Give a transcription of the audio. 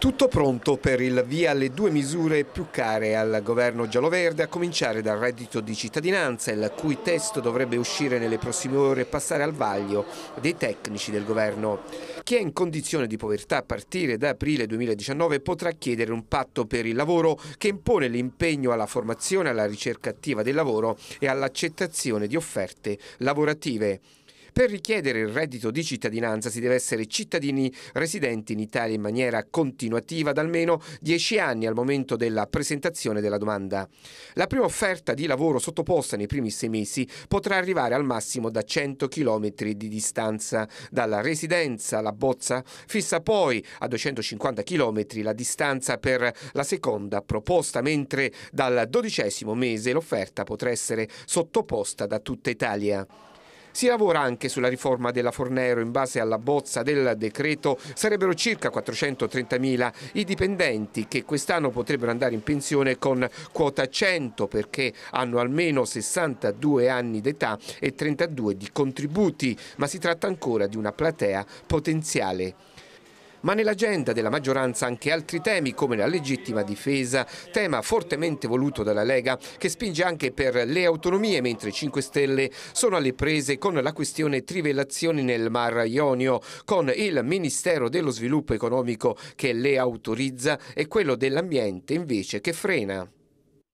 Tutto pronto per il via alle due misure più care al governo giallo-verde, a cominciare dal reddito di cittadinanza, il cui testo dovrebbe uscire nelle prossime ore e passare al vaglio dei tecnici del governo. Chi è in condizione di povertà a partire da aprile 2019 potrà chiedere un patto per il lavoro che impone l'impegno alla formazione, alla ricerca attiva del lavoro e all'accettazione di offerte lavorative. Per richiedere il reddito di cittadinanza si deve essere cittadini residenti in Italia in maniera continuativa da almeno 10 anni al momento della presentazione della domanda. La prima offerta di lavoro sottoposta nei primi 6 mesi potrà arrivare al massimo da 100 km di distanza dalla residenza. La bozza fissa poi a 250 km la distanza per la seconda proposta, mentre dal dodicesimo mese l'offerta potrà essere sottoposta da tutta Italia. Si lavora anche sulla riforma della Fornero in base alla bozza del decreto sarebbero circa 430.000 i dipendenti che quest'anno potrebbero andare in pensione con quota 100 perché hanno almeno 62 anni d'età e 32 di contributi, ma si tratta ancora di una platea potenziale ma nell'agenda della maggioranza anche altri temi come la legittima difesa, tema fortemente voluto dalla Lega che spinge anche per le autonomie mentre 5 Stelle sono alle prese con la questione trivellazioni nel Mar Ionio, con il Ministero dello Sviluppo Economico che le autorizza e quello dell'Ambiente invece che frena.